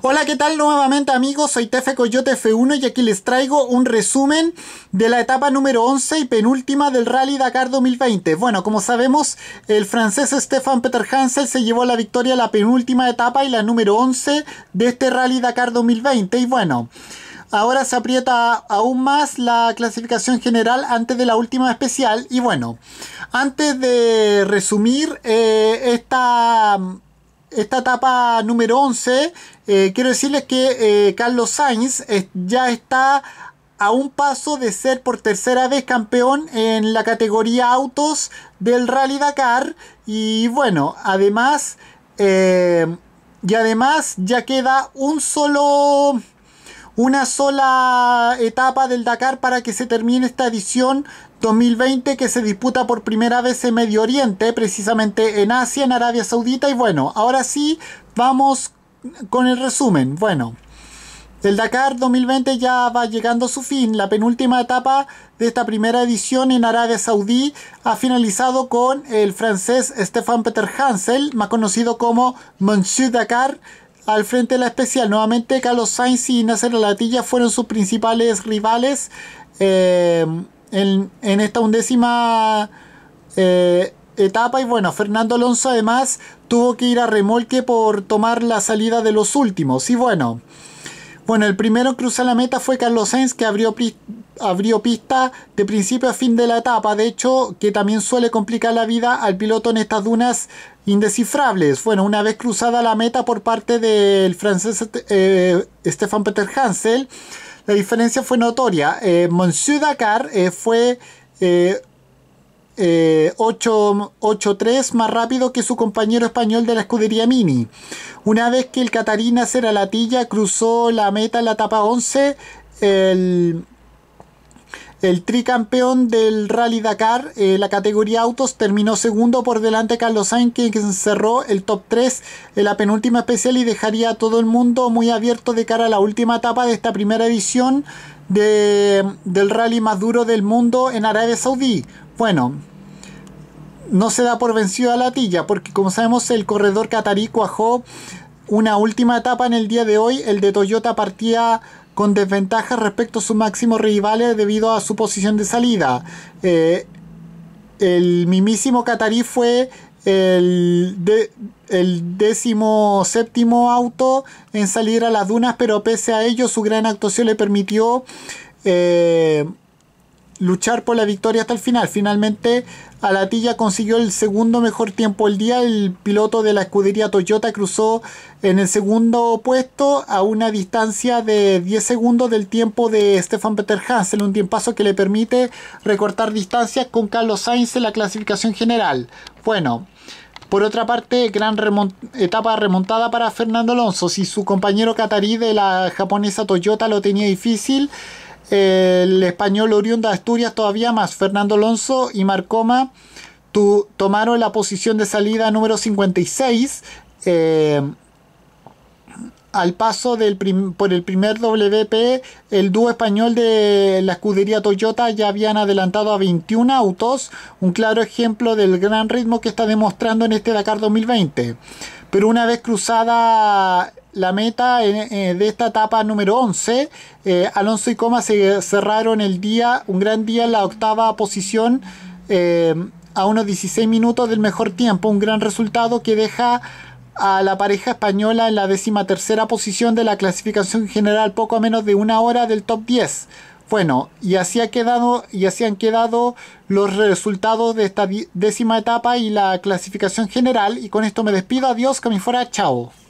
Hola, ¿qué tal nuevamente amigos? Soy Tefe Coyote F1 y aquí les traigo un resumen de la etapa número 11 y penúltima del Rally Dakar 2020. Bueno, como sabemos, el francés Stefan Peter Hansel se llevó la victoria en la penúltima etapa y la número 11 de este Rally Dakar 2020. Y bueno... Ahora se aprieta aún más la clasificación general antes de la última especial. Y bueno, antes de resumir eh, esta esta etapa número 11, eh, quiero decirles que eh, Carlos Sainz ya está a un paso de ser por tercera vez campeón en la categoría autos del Rally Dakar. Y bueno, además, eh, y además ya queda un solo una sola etapa del Dakar para que se termine esta edición 2020 que se disputa por primera vez en Medio Oriente, precisamente en Asia, en Arabia Saudita. Y bueno, ahora sí, vamos con el resumen. Bueno. El Dakar 2020 ya va llegando a su fin. La penúltima etapa de esta primera edición en Arabia Saudí ha finalizado con el francés Stefan Peter Hansel, más conocido como Monsieur Dakar, al frente de la especial. Nuevamente Carlos Sainz y Nacer Latilla fueron sus principales rivales eh, en, esta undécima eh, etapa y bueno, Fernando Alonso además tuvo que ir a remolque por tomar la salida de los últimos y bueno. Bueno, el primero en cruzar la meta fue Carlos Sainz que abrió abrió pista de principio a fin de la etapa, de hecho, que también suele complicar la vida al piloto en estas dunas indescifrables. Bueno, una vez cruzada la meta por parte del francés eh, Stefan Peter Hansel, la diferencia fue notoria. Eh, Monsieur Dakar eh, fue 8-3 más rápido que su compañero español de la escudería Mini. Una vez que el Catarina Cera Latilla cruzó la meta en la etapa 11, el el tricampeón del Rally Dakar, eh, la categoría autos, terminó segundo por delante Carlos Sainz, que cerró el top 3 en la penúltima especial y dejaría a todo el mundo muy abierto de cara a la última etapa de esta primera edición del rally más duro del mundo en Arabia Saudí. Bueno, no se da por vencido a la tilla, porque como sabemos el corredor catarí cuajó una última etapa en el día de hoy, el de Toyota partía con desventaja respecto a sus máximos rivales debido a su posición de salida. Eh, el mismísimo Catarí fue el, el, décimo séptimo auto en salir a las dunas, pero pese a ello su gran actuación le permitió eh, luchar por la victoria hasta el final. Finalmente, Alatilla consiguió el segundo mejor tiempo del día. El piloto de la escudería Toyota cruzó en el segundo puesto a una distancia de 10 segundos del tiempo de Stefan Peter Hansel, un tiempazo que le permite recortar distancias con Carlos Sainz en la clasificación general. Bueno, por otra parte, gran etapa remontada para Fernando Alonso. Si su compañero catarí de la japonesa Toyota lo tenía difícil, el español oriundo de Asturias todavía más, Fernando Alonso y Marcoma tomaron la posición de salida número 56 eh, al paso del por el primer WP, el dúo español de la escudería Toyota ya habían adelantado a 21 autos, un claro ejemplo del gran ritmo que está demostrando en este Dakar 2020. Pero una vez cruzada la meta eh, de esta etapa número 11. Eh, Alonso y Coma se cerraron el día, un gran día en la octava posición, eh, a unos 16 minutos del mejor tiempo. Un gran resultado que deja a la pareja española en la tercera posición de la clasificación general, poco a menos de una hora del top 10. Bueno, y así, ha quedado, y así han quedado los resultados de esta décima etapa y la clasificación general. Y con esto me despido. Adiós, que me fuera. Chao.